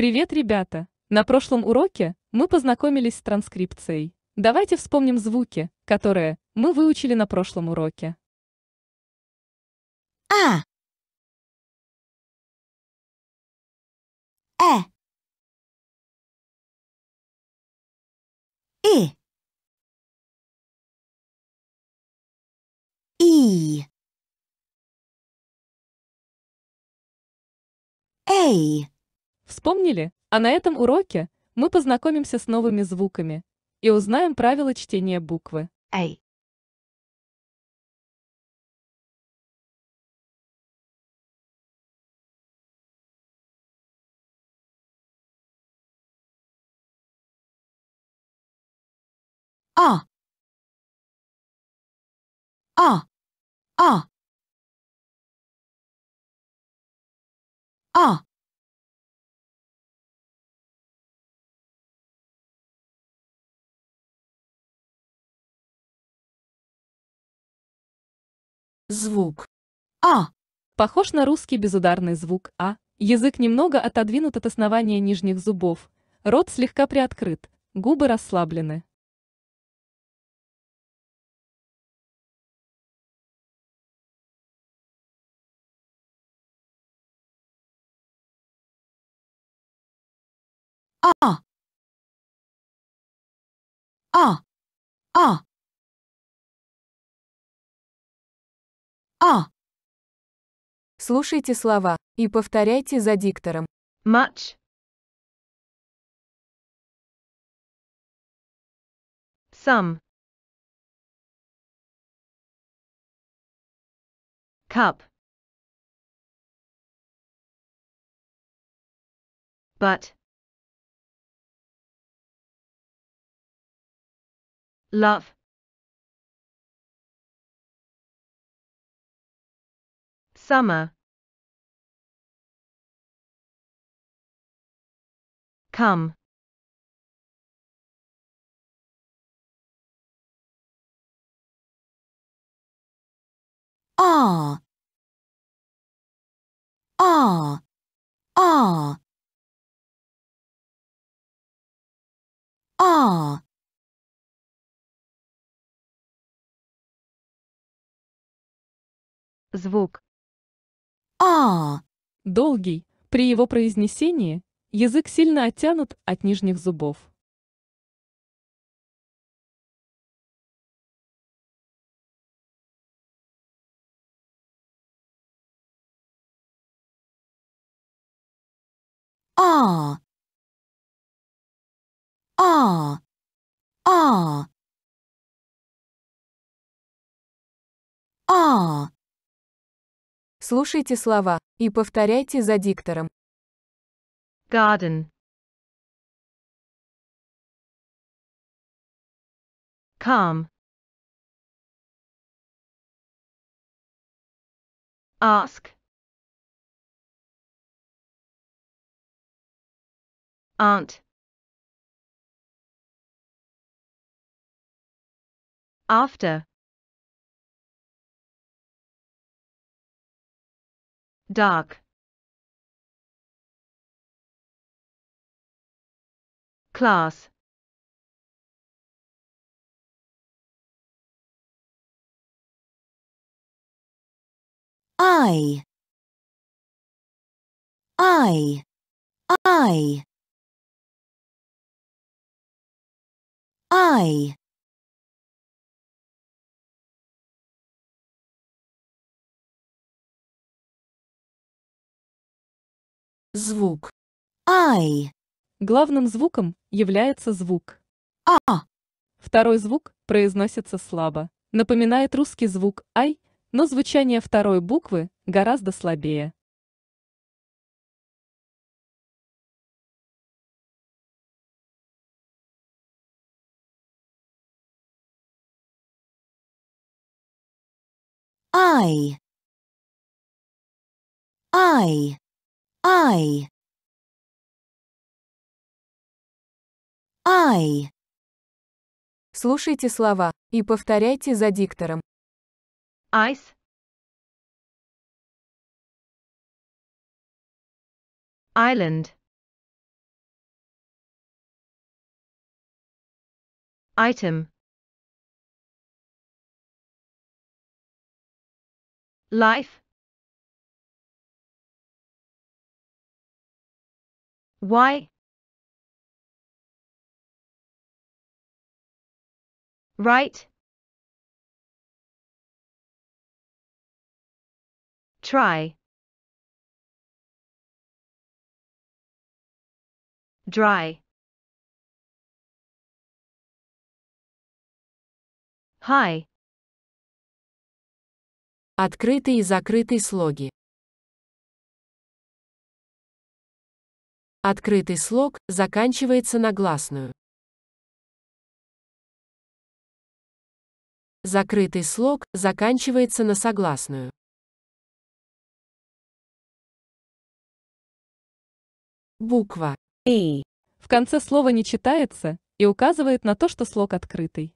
Привет, ребята! На прошлом уроке мы познакомились с транскрипцией. Давайте вспомним звуки, которые мы выучили на прошлом уроке. А. Э. И. И. Эй. Вспомнили? А на этом уроке мы познакомимся с новыми звуками и узнаем правила чтения буквы «эй». А. А. А. А. Звук А похож на русский безударный звук А. Язык немного отодвинут от основания нижних зубов, рот слегка приоткрыт, губы расслаблены. А. А. А. а. are. А. Слушайте слова и повторяйте за диктором. Much. Some. Cup. But. Love. Summer. Come. Ah. Ah. Ah. Ah. Звук а Долгий. При его произнесении язык сильно оттянут от нижних зубов. а а а а Слушайте слова и повторяйте за диктором. Garden. Calm. Ask. Aunt. After. Dark. Class. I. I. I. I. Звук. Ай. Главным звуком является звук. А. Второй звук произносится слабо. Напоминает русский звук «ай», но звучание второй буквы гораздо слабее. Ай. Ай. I. I. Слушайте слова и повторяйте за диктором. Ice. Island. Item. Life. Y right try dry hi. открытые и закрытые слоги Открытый слог заканчивается на гласную. Закрытый слог заканчивается на согласную. Буква «и» в конце слова не читается и указывает на то, что слог открытый.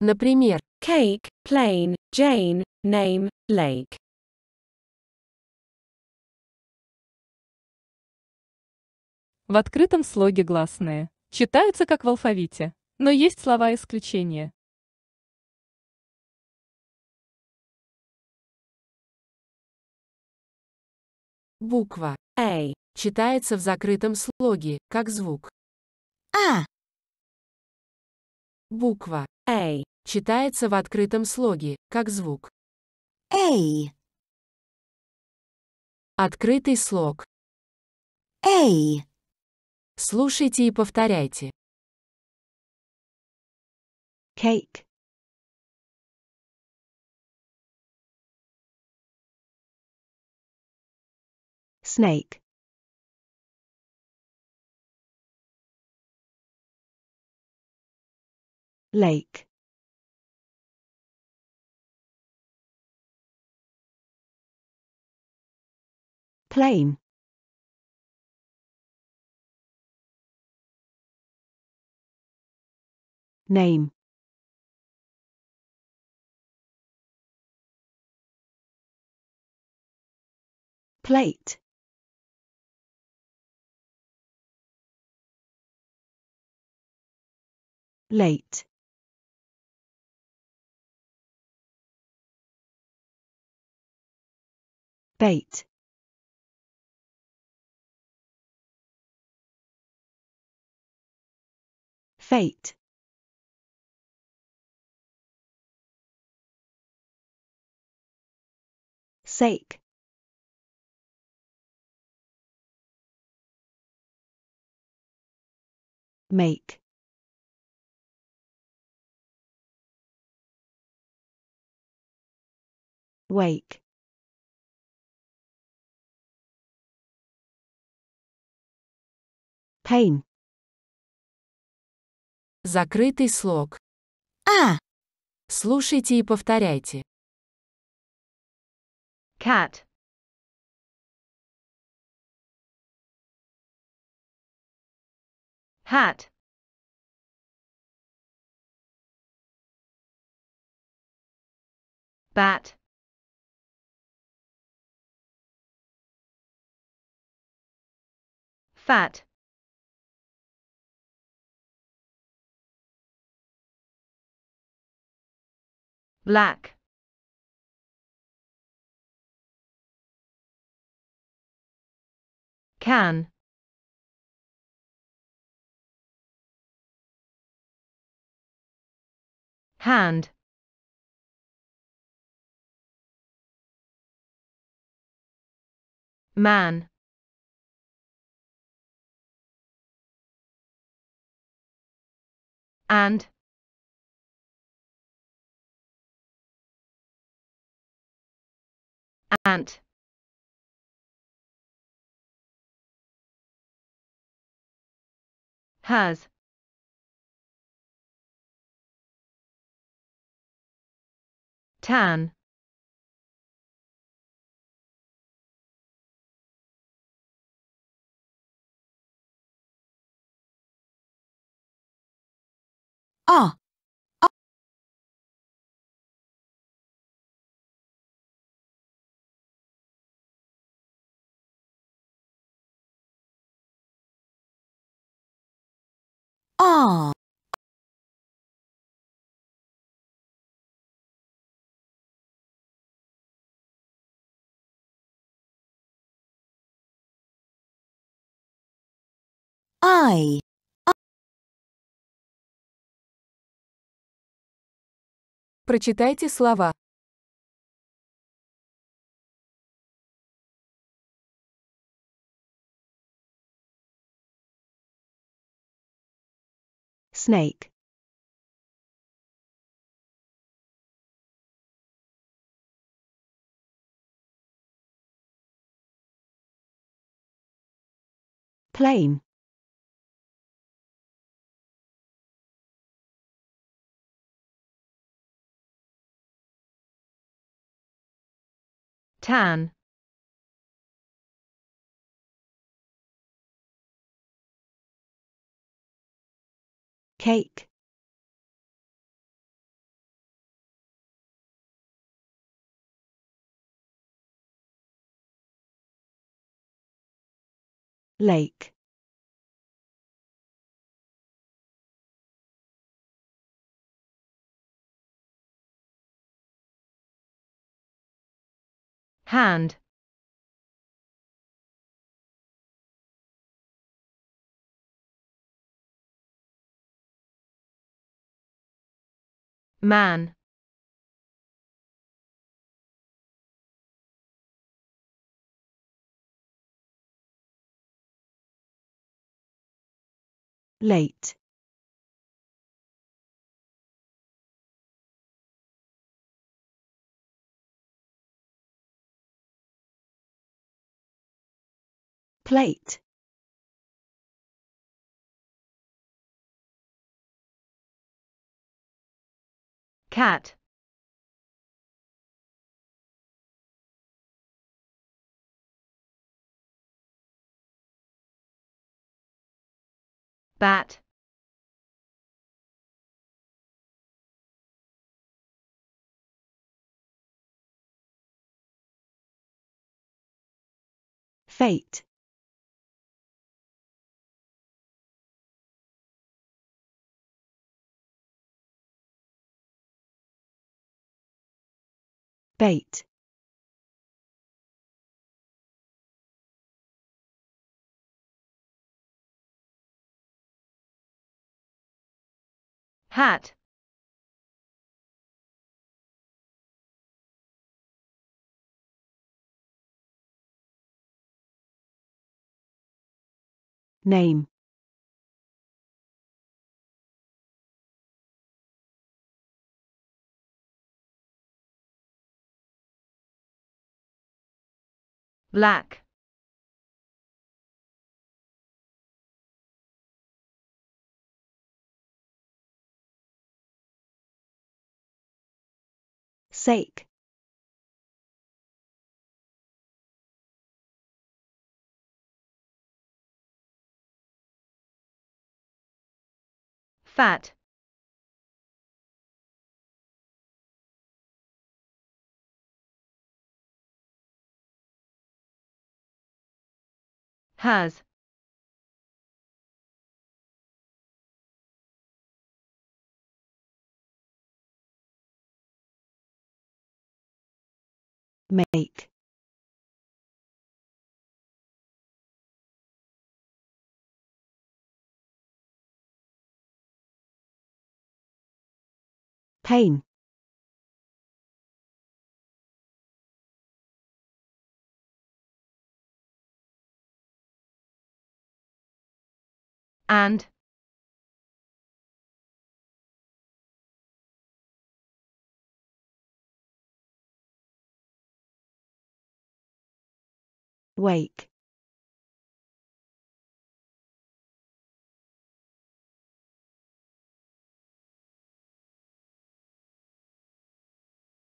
Например, cake, plane, Jane, name, lake. В открытом слоге гласные читаются как в алфавите, но есть слова-исключения. Буква «э» читается в закрытом слоге, как звук «а». Буква «э» читается в открытом слоге, как звук «эй». Открытый слог «эй». Слушайте и повторяйте. Cake. Snake. Lake. Plane. Name Plate Late Bait Fate sake. Make. Wake. Pain. Закрытый слог. А. Слушайте и повторяйте. Cat Hat Bat Fat Black can hand man and ant has tan Ah. А. Ай. Прочитайте слова. snake. Plane Tan cake lake hand man late plate cat bat fate Bait Hat Name black sake fat has make pain and wake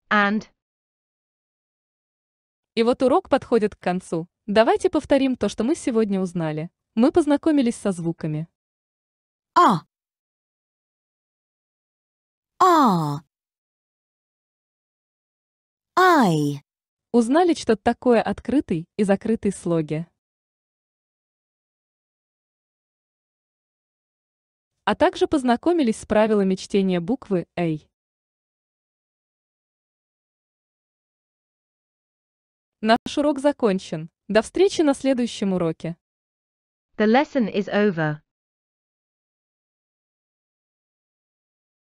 and И вот урок подходит к концу. Давайте повторим то, что мы сегодня узнали. Мы познакомились со звуками. А. А. Ай. Узнали, что такое открытый и закрытый слоги. А также познакомились с правилами чтения буквы «Эй». Наш урок закончен. До встречи на следующем уроке. The lesson is over.